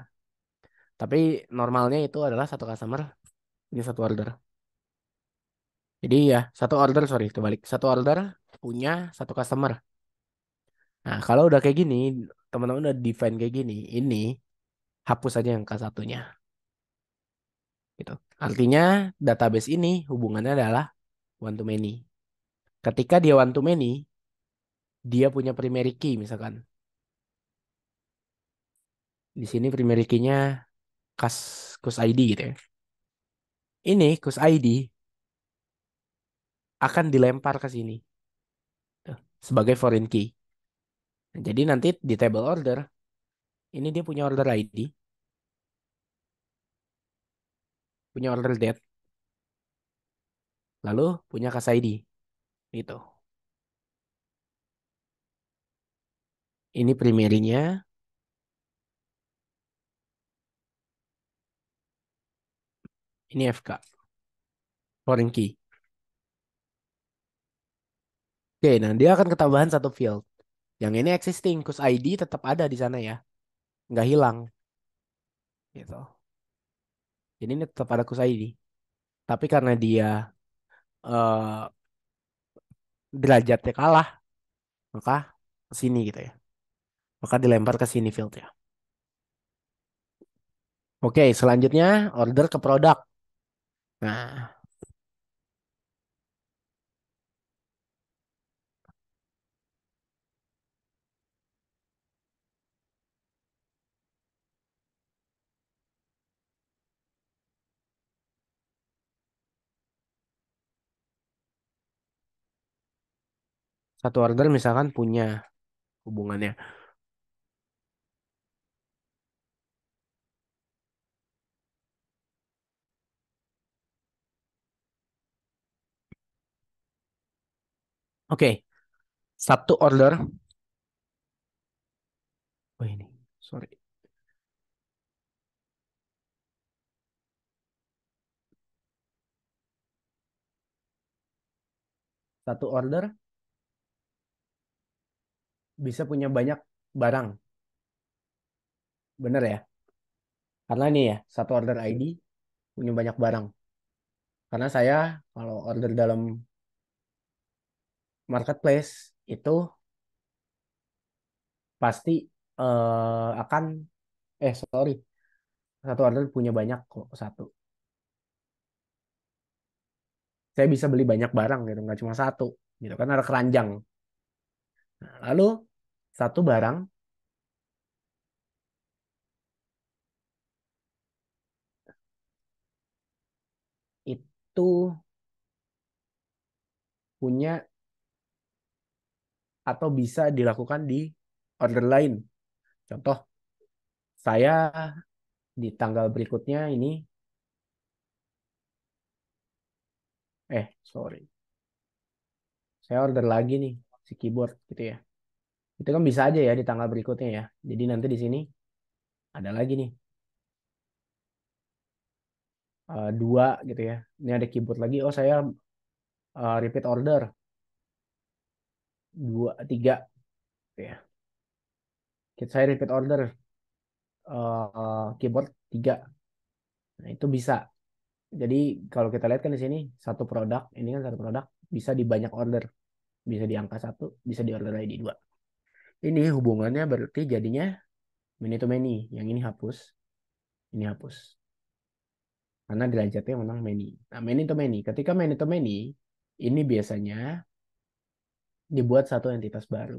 Tapi normalnya itu adalah satu customer, ini satu order. Jadi ya satu order sorry kebalik satu order punya satu customer. Nah kalau udah kayak gini teman-teman udah define kayak gini ini hapus aja yang K1 Gitu. Artinya database ini hubungannya adalah one to many. Ketika dia one to many dia punya primary key misalkan. Di sini primary key-nya kas kus ID gitu ya. Ini kus ID akan dilempar ke sini eh, sebagai foreign key. jadi nanti di table order ini dia punya order ID, punya order date, lalu punya kas ID gitu. Ini primernya. Ini FK. Foreign key. Oke, nah dia akan ketambahan satu field. Yang ini existing, cause ID tetap ada di sana ya. Nggak hilang. Gitu. Jadi ini tetap ada cause ID. Tapi karena dia uh, derajatnya kalah, maka ke sini gitu ya. Maka dilempar ke sini field ya. Oke, selanjutnya order ke produk. Nah, satu order misalkan punya hubungannya. Oke, okay. satu order. Oh ini, sorry. Satu order bisa punya banyak barang. Bener ya? Karena ini ya, satu order ID iya. punya banyak barang. Karena saya kalau order dalam marketplace itu pasti uh, akan eh sorry satu order punya banyak kok satu saya bisa beli banyak barang gitu nggak cuma satu gitu kan ada keranjang nah, lalu satu barang itu punya atau bisa dilakukan di order lain. Contoh, saya di tanggal berikutnya ini eh sorry saya order lagi nih si keyboard gitu ya itu kan bisa aja ya di tanggal berikutnya ya. Jadi nanti di sini ada lagi nih. Uh, dua gitu ya. Ini ada keyboard lagi. Oh saya uh, repeat order. Dua, tiga. Gitu ya. Saya repeat order. Uh, keyboard tiga. Nah itu bisa. Jadi kalau kita lihat kan di sini satu produk, ini kan satu produk bisa di banyak order. Bisa di angka satu, bisa di order ID dua ini hubungannya berarti jadinya many to many yang ini hapus ini hapus karena derajatnya menang many nah many to many ketika many to many ini biasanya dibuat satu entitas baru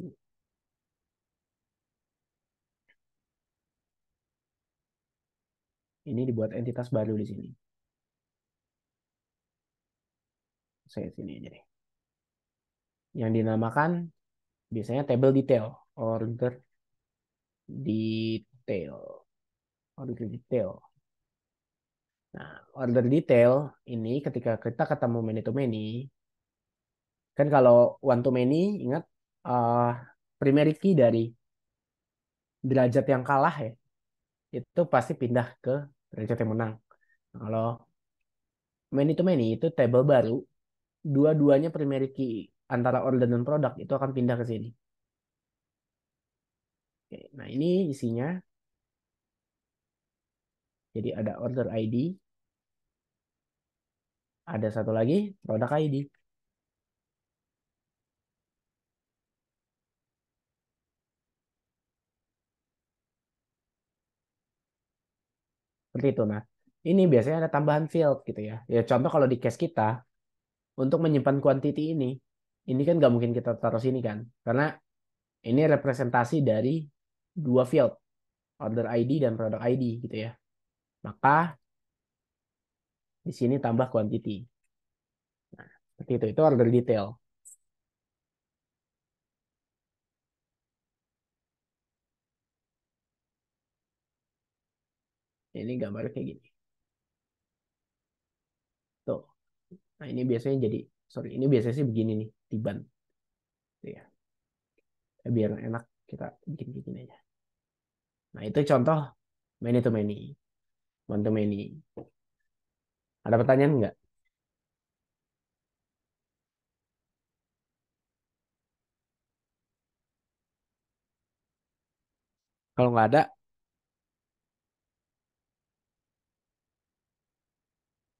ini dibuat entitas baru di sini saya sini aja deh yang dinamakan biasanya table detail order detail order oh, detail nah order detail ini ketika kita ketemu many to many kan kalau one to many ingat uh, eh, key dari derajat yang kalah ya itu pasti pindah ke derajat yang menang nah, kalau many to many itu table baru dua-duanya primary key antara order dan produk itu akan pindah ke sini Oke, nah ini isinya. Jadi ada order ID. Ada satu lagi, produk ID. Seperti itu. Nah, ini biasanya ada tambahan field gitu ya. Ya contoh kalau di case kita, untuk menyimpan quantity ini, ini kan nggak mungkin kita taruh sini kan. Karena ini representasi dari dua field, order ID dan product ID gitu ya. Maka di sini tambah quantity. Nah, seperti itu, itu order detail. Ini gambar kayak gini. Tuh. Nah, ini biasanya jadi, sorry, ini biasanya sih begini nih, tiban. ya. Biar enak kita bikin begini aja. Nah, itu contoh many to many. One to many. Ada pertanyaan enggak? Kalau enggak ada,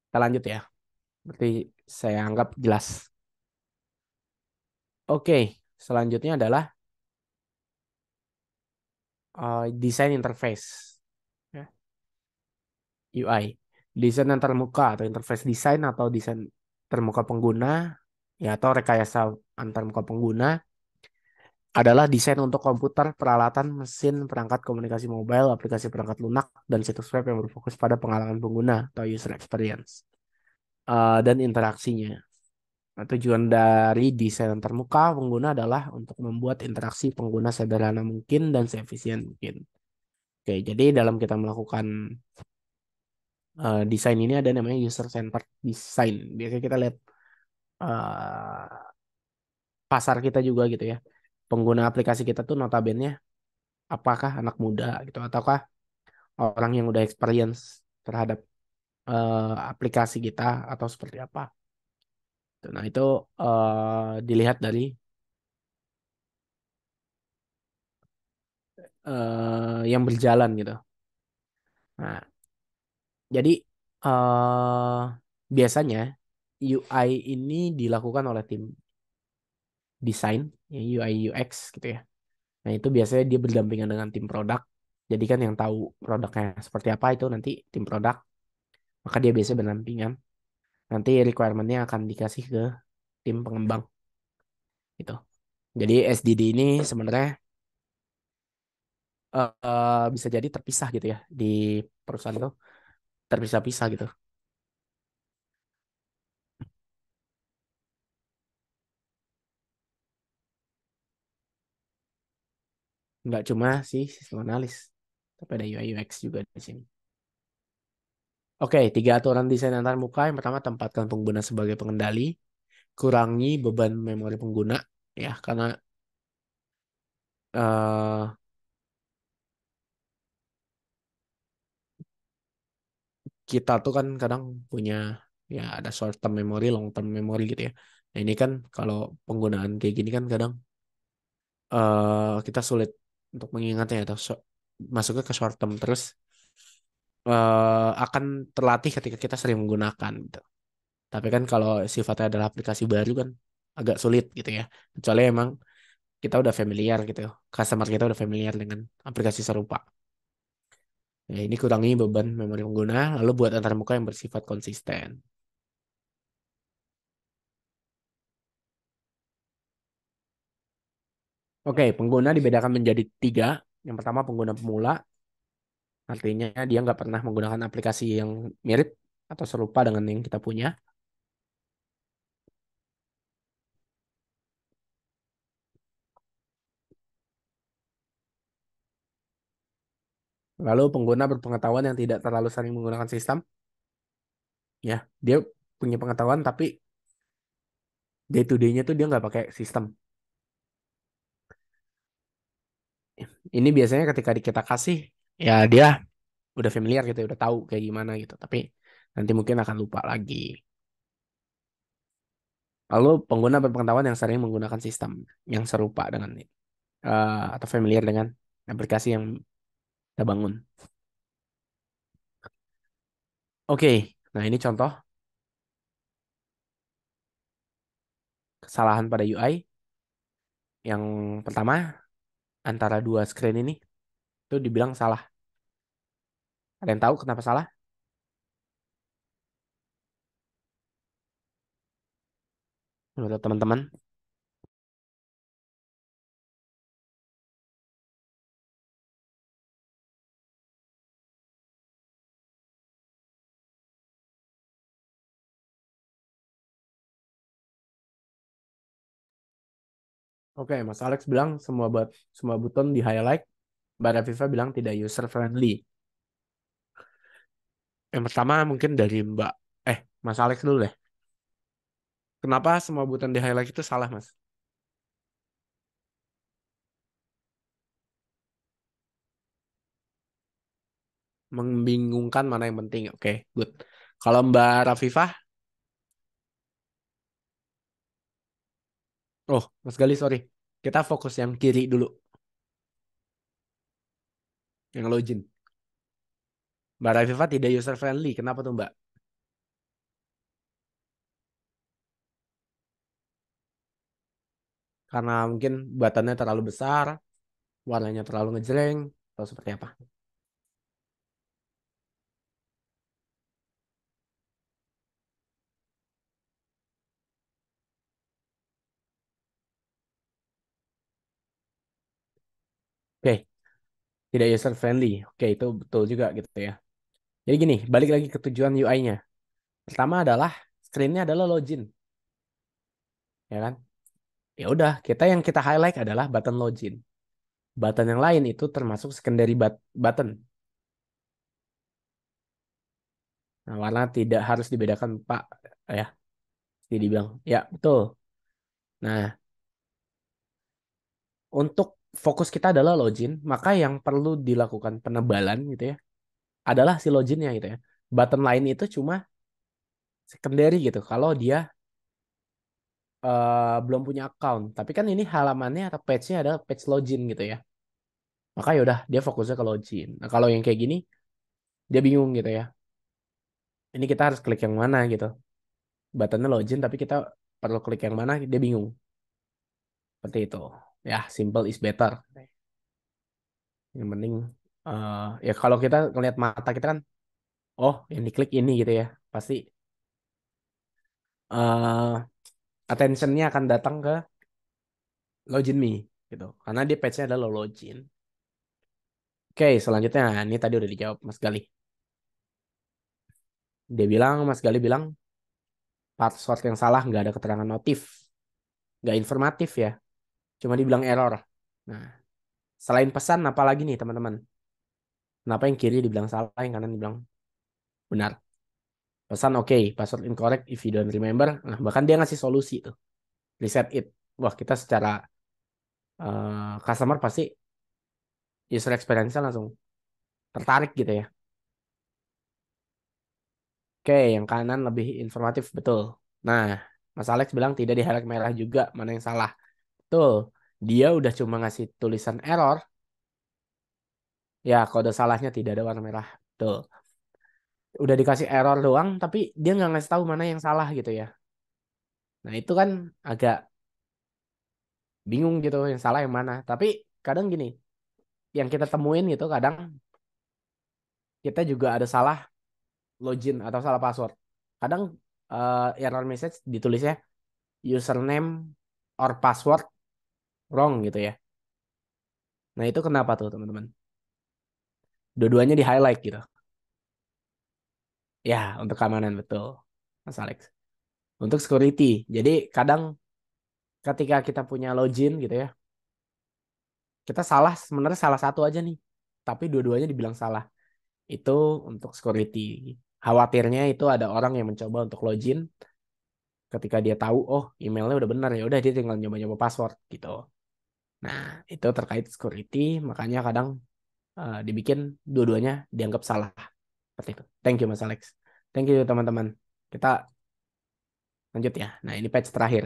kita lanjut ya. Berarti saya anggap jelas. Oke, selanjutnya adalah uh, desain interface ya. UI desain yang termuka atau interface design atau desain termuka pengguna ya atau rekayasa antar muka pengguna adalah desain untuk komputer, peralatan, mesin, perangkat komunikasi mobile, aplikasi perangkat lunak, dan situs web yang berfokus pada pengalaman pengguna atau user experience uh, dan interaksinya. Nah, tujuan dari desain termuka pengguna adalah untuk membuat interaksi pengguna sederhana mungkin dan seefisien mungkin. Oke, jadi dalam kita melakukan uh, desain ini ada namanya user centered design. Biasanya kita lihat uh, pasar kita juga gitu ya. Pengguna aplikasi kita tuh notabene apakah anak muda gitu ataukah orang yang udah experience terhadap uh, aplikasi kita atau seperti apa. Nah itu uh, dilihat dari uh, yang berjalan gitu. Nah, jadi uh, biasanya UI ini dilakukan oleh tim desain, ya UI UX gitu ya. Nah itu biasanya dia berdampingan dengan tim produk. Jadi kan yang tahu produknya seperti apa itu nanti tim produk. Maka dia biasanya berdampingan nanti requirementnya akan dikasih ke tim pengembang gitu jadi SDD ini sebenarnya uh, uh, bisa jadi terpisah gitu ya di perusahaan itu terpisah-pisah gitu nggak cuma sih sistem analis tapi ada UI UX juga di sini Oke, tiga aturan desain antar muka. Yang pertama, tempatkan pengguna sebagai pengendali. Kurangi beban memori pengguna, ya, karena uh, kita tuh kan kadang punya ya ada short term memory, long term memory gitu ya. Nah ini kan kalau penggunaan kayak gini kan kadang uh, kita sulit untuk mengingatnya ya, atau so masuknya ke short term terus uh, akan terlatih ketika kita sering menggunakan gitu. Tapi kan kalau sifatnya adalah aplikasi baru kan agak sulit gitu ya. Kecuali emang kita udah familiar gitu. Customer kita udah familiar dengan aplikasi serupa. Ya, ini kurangi beban memori pengguna, lalu buat antar muka yang bersifat konsisten. Oke, pengguna dibedakan menjadi tiga. Yang pertama pengguna pemula, Artinya dia nggak pernah menggunakan aplikasi yang mirip atau serupa dengan yang kita punya. Lalu pengguna berpengetahuan yang tidak terlalu sering menggunakan sistem. Ya, dia punya pengetahuan tapi day to day-nya tuh dia nggak pakai sistem. Ini biasanya ketika kita kasih ya dia udah familiar gitu ya, udah tahu kayak gimana gitu. Tapi nanti mungkin akan lupa lagi. Lalu pengguna berpengetahuan yang sering menggunakan sistem yang serupa dengan uh, atau familiar dengan aplikasi yang kita bangun. Oke, okay. nah ini contoh kesalahan pada UI. Yang pertama, antara dua screen ini itu dibilang salah. Ada yang tahu kenapa salah? Menurut teman-teman? Oke, Mas Alex bilang semua buat semua buton di highlight, Mbak Rafifah bilang tidak user friendly. Yang pertama mungkin dari Mbak eh Mas Alex dulu deh. Kenapa semua butan di highlight itu salah, Mas? Membingungkan mana yang penting. Oke, okay, good. Kalau Mbak Rafifah? Oh, Mas Gali, sorry. Kita fokus yang kiri dulu yang login. Mbak Raviva tidak user friendly. Kenapa tuh Mbak? Karena mungkin buatannya terlalu besar, warnanya terlalu ngejreng, atau seperti apa? tidak user friendly. Oke, itu betul juga gitu ya. Jadi gini, balik lagi ke tujuan UI-nya. Pertama adalah screen-nya adalah login. Ya kan? Ya udah, kita yang kita highlight adalah button login. Button yang lain itu termasuk secondary button. Nah, warna tidak harus dibedakan, Pak, ya. Jadi dibilang, ya betul. Nah, untuk fokus kita adalah login, maka yang perlu dilakukan penebalan gitu ya adalah si loginnya gitu ya. button lain itu cuma secondary gitu. Kalau dia uh, belum punya account, tapi kan ini halamannya atau page-nya adalah page login gitu ya. Maka yaudah dia fokusnya ke login. Nah, kalau yang kayak gini dia bingung gitu ya. Ini kita harus klik yang mana gitu. Buttonnya login tapi kita perlu klik yang mana dia bingung. Seperti itu ya simple is better yang penting uh, ya kalau kita ngelihat mata kita kan oh yang diklik ini gitu ya pasti uh, attentionnya akan datang ke login me gitu karena dia page-nya adalah login oke selanjutnya ini tadi udah dijawab Mas Gali dia bilang Mas Gali bilang password yang salah nggak ada keterangan notif nggak informatif ya Cuma dibilang error. Nah, selain pesan apa lagi nih teman-teman? Kenapa yang kiri dibilang salah, yang kanan dibilang benar? Pesan oke, okay, password incorrect if you don't remember. Nah, bahkan dia ngasih solusi tuh. Reset it. Wah, kita secara uh, customer pasti user experience langsung tertarik gitu ya. Oke, yang kanan lebih informatif betul. Nah, Mas Alex bilang tidak di merah juga, mana yang salah. Betul. Dia udah cuma ngasih tulisan error. Ya, kode salahnya tidak ada warna merah. Betul. Udah dikasih error doang, tapi dia nggak ngasih tahu mana yang salah gitu ya. Nah, itu kan agak bingung gitu yang salah yang mana. Tapi kadang gini, yang kita temuin gitu kadang kita juga ada salah login atau salah password. Kadang uh, error message ditulisnya username or password wrong gitu ya. Nah itu kenapa tuh teman-teman? Dua-duanya di highlight gitu. Ya untuk keamanan betul, Mas Alex. Untuk security, jadi kadang ketika kita punya login gitu ya, kita salah sebenarnya salah satu aja nih, tapi dua-duanya dibilang salah. Itu untuk security. Khawatirnya itu ada orang yang mencoba untuk login, ketika dia tahu oh emailnya udah benar ya udah dia tinggal nyoba-nyoba password gitu Nah, itu terkait security, makanya kadang uh, dibikin dua-duanya dianggap salah. Seperti itu. Thank you Mas Alex. Thank you teman-teman. Kita lanjut ya. Nah, ini patch terakhir.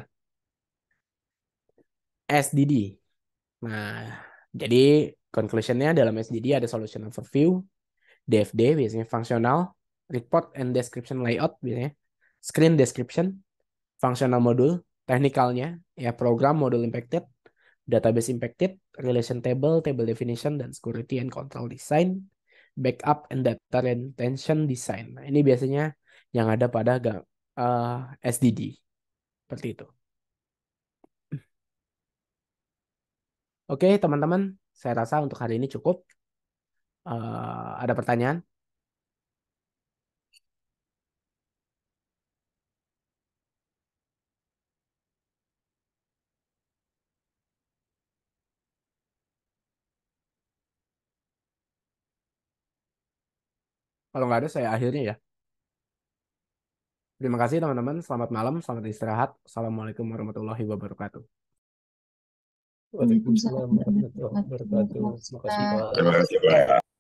SDD. Nah, jadi conclusionnya dalam SDD ada solution overview, DFD biasanya fungsional, report and description layout biasanya, screen description, functional module, teknikalnya, ya program module impacted, database impacted, relation table, table definition, dan security and control design, backup and data retention design. Nah, ini biasanya yang ada pada uh, eh, SDD. Seperti itu. Oke, teman-teman, saya rasa untuk hari ini cukup. Uh, ada pertanyaan? Kalau nggak ada saya akhirnya ya. Terima kasih teman-teman. Selamat malam, selamat istirahat. Assalamualaikum warahmatullahi wabarakatuh. Waalaikumsalam warahmatullahi wabarakatuh. Terima kasih Pak. Terima kasih Pak.